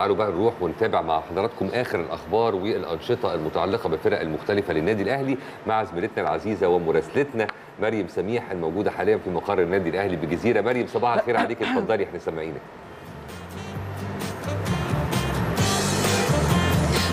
تعالوا بقى نروح ونتابع مع حضراتكم اخر الاخبار والانشطه المتعلقه بالفرق المختلفه للنادي الاهلي مع زميلتنا العزيزه ومراسلتنا مريم سميح الموجوده حاليا في مقر النادي الاهلي بجزيره مريم صباح الخير عليك اتفضلي احنا سامعينك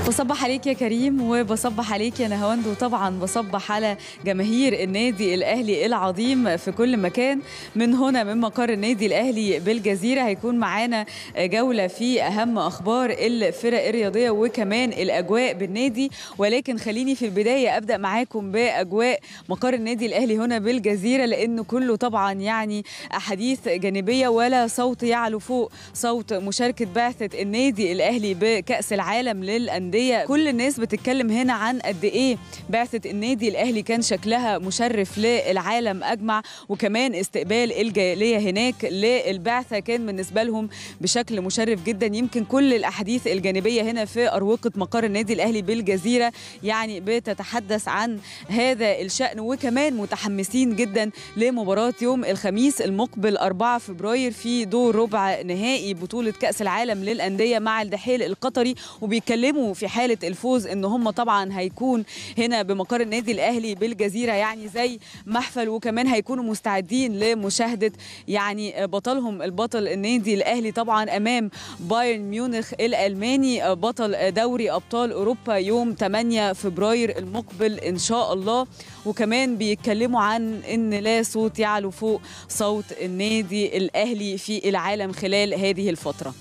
بصبح عليك يا كريم وبصبح عليك يا نهاوند وطبعا بصبح على جماهير النادي الاهلي العظيم في كل مكان من هنا من مقر النادي الاهلي بالجزيره هيكون معانا جوله في اهم اخبار الفرق الرياضيه وكمان الاجواء بالنادي ولكن خليني في البدايه ابدا معاكم باجواء مقر النادي الاهلي هنا بالجزيره لانه كله طبعا يعني احاديث جانبيه ولا صوت يعلو فوق صوت مشاركه بعثه النادي الاهلي بكاس العالم للانديه الانديه كل الناس بتتكلم هنا عن قد ايه بعثه النادي الاهلي كان شكلها مشرف للعالم اجمع وكمان استقبال الجاليه هناك للبعثه كان بالنسبه لهم بشكل مشرف جدا يمكن كل الاحاديث الجانبيه هنا في اروقه مقر النادي الاهلي بالجزيره يعني بتتحدث عن هذا الشان وكمان متحمسين جدا لمباراه يوم الخميس المقبل 4 فبراير في دور ربع نهائي بطوله كاس العالم للانديه مع الدحيل القطري وبيتكلموا في حاله الفوز ان هم طبعا هيكون هنا بمقر النادي الاهلي بالجزيره يعني زي محفل وكمان هيكونوا مستعدين لمشاهده يعني بطلهم البطل النادي الاهلي طبعا امام بايرن ميونخ الالماني بطل دوري ابطال اوروبا يوم 8 فبراير المقبل ان شاء الله وكمان بيتكلموا عن ان لا صوت يعلو فوق صوت النادي الاهلي في العالم خلال هذه الفتره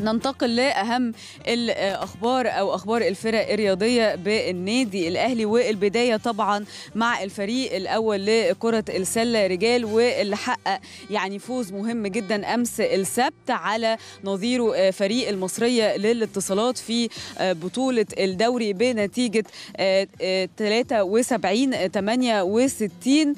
ننتقل لأهم الأخبار أو أخبار الفرق الرياضية بالنادي الأهلي والبداية طبعا مع الفريق الأول لكرة السلة رجال واللي حقق يعني فوز مهم جدا أمس السبت على نظيره آه، فريق المصرية للاتصالات في آه، بطولة الدوري بنتيجة 73 آه، 68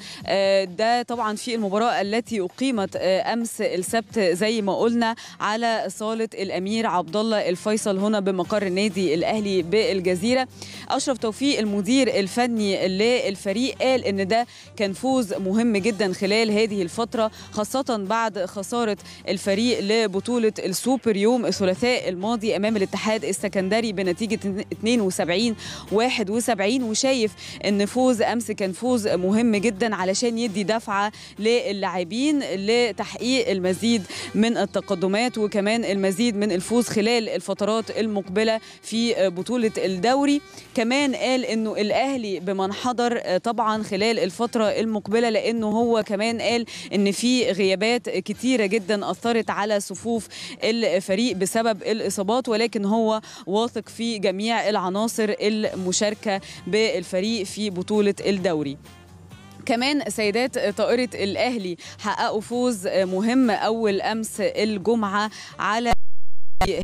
ده طبعا في المباراة التي أقيمت أمس السبت زي ما قلنا على صالة الأهلي الامير عبد الله الفيصل هنا بمقر النادي الاهلي بالجزيره اشرف توفيق المدير الفني للفريق قال ان ده كان فوز مهم جدا خلال هذه الفتره خاصه بعد خساره الفريق لبطوله السوبر يوم الثلاثاء الماضي امام الاتحاد السكندري بنتيجه 72 71 وشايف ان فوز امس كان فوز مهم جدا علشان يدي دفعه للاعبين لتحقيق المزيد من التقدمات وكمان المزيد من من الفوز خلال الفترات المقبله في بطوله الدوري كمان قال انه الاهلي بمن حضر آه، طبعا خلال الفتره المقبله لانه هو كمان قال ان في غيابات كتيره جدا اثرت على صفوف الفريق بسبب الاصابات ولكن هو واثق في جميع العناصر المشاركه بالفريق في بطوله الدوري كمان سيدات طائرة الأهلي حققوا فوز آه، مهم أول أمس الجمعة على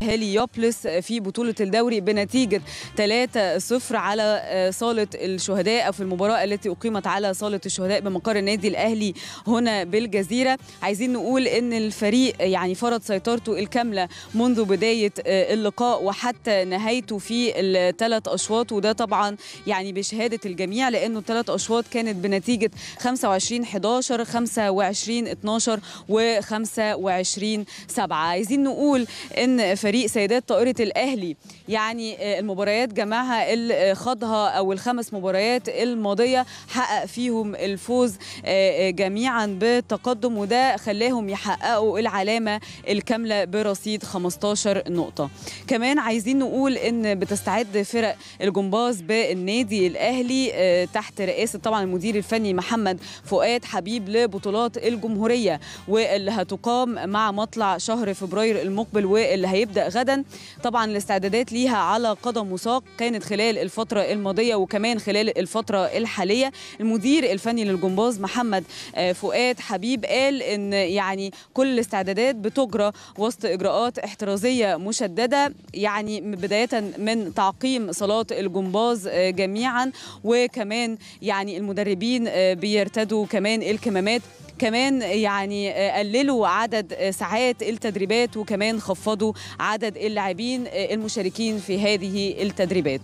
هيليوبلس في بطولة الدوري بنتيجة 3-0 على آه، صالة الشهداء أو في المباراة التي أقيمت على صالة الشهداء بمقر النادي الأهلي هنا بالجزيرة عايزين نقول أن الفريق يعني فرض سيطرته الكاملة منذ بداية آه، اللقاء وحتى نهايته في الثلاث أشواط وده طبعا يعني بشهادة الجميع لأنه الثلاث أشواط كانت بنتيجة 25 11 25 12 و 25 7 عايزين نقول أن فريق سيدات طائرة الأهلي يعني آه، المباريات جمعها اللي آه، خاضها أو الخمس مباريات الماضية حقق فيهم الفوز آه، جميعا بالتقدم وده خلاهم يحققوا العلامة الكاملة برصيد 15 نقطة كمان عايزين نقول أن بتستعد فرق الجمباز بالنادي الأهلي تحت رئاسة طبعا المدير الفني محمد فؤاد حبيب لبطولات الجمهورية واللي هتقام مع مطلع شهر فبراير المقبل واللي هي هيبدا غدا طبعا الاستعدادات ليها على قدم وساق كانت خلال الفتره الماضيه وكمان خلال الفتره الحاليه المدير الفني للجمباز محمد آه، فؤاد حبيب قال ان يعني كل الاستعدادات بتجرى وسط اجراءات احترازيه مشدده يعني بدايه من تعقيم صالات الجمباز آه، جميعا وكمان يعني المدربين آه، بيرتدوا كمان الكمامات كمان يعني قللوا عدد ساعات التدريبات وكمان خفضوا عدد اللاعبين المشاركين في هذه التدريبات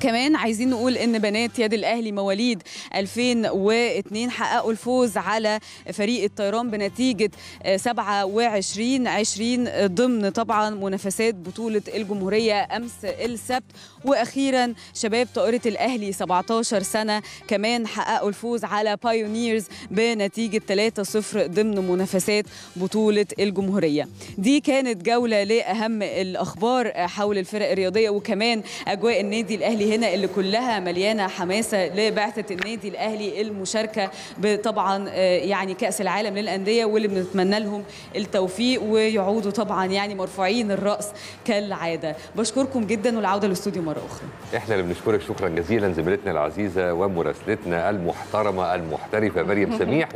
كمان عايزين نقول ان بنات يد الاهلي مواليد 2002 حققوا الفوز على فريق الطيران بنتيجه 27 آه، 20 ضمن طبعا منافسات بطوله الجمهوريه امس السبت واخيرا شباب طائره الاهلي 17 سنه كمان حققوا الفوز على بايونيرز بنتيجه 3-0 ضمن منافسات بطوله الجمهوريه دي كانت جوله لاهم الاخبار آه، حول الفرق الرياضيه وكمان اجواء النادي الاهلي هنا اللي كلها مليانه حماسه لبعثه النادي الاهلي المشاركه بطبعا آه، يعني كاس العالم للانديه واللي بنتمنى لهم التوفيق ويعودوا طبعا يعني مرفوعين الراس كالعاده بشكركم جدا والعوده للاستوديو مره اخرى احنا اللي بنشكرك شكرا جزيلا زميلتنا العزيزه ومراسلتنا المحترمه المحترفه مريم سميح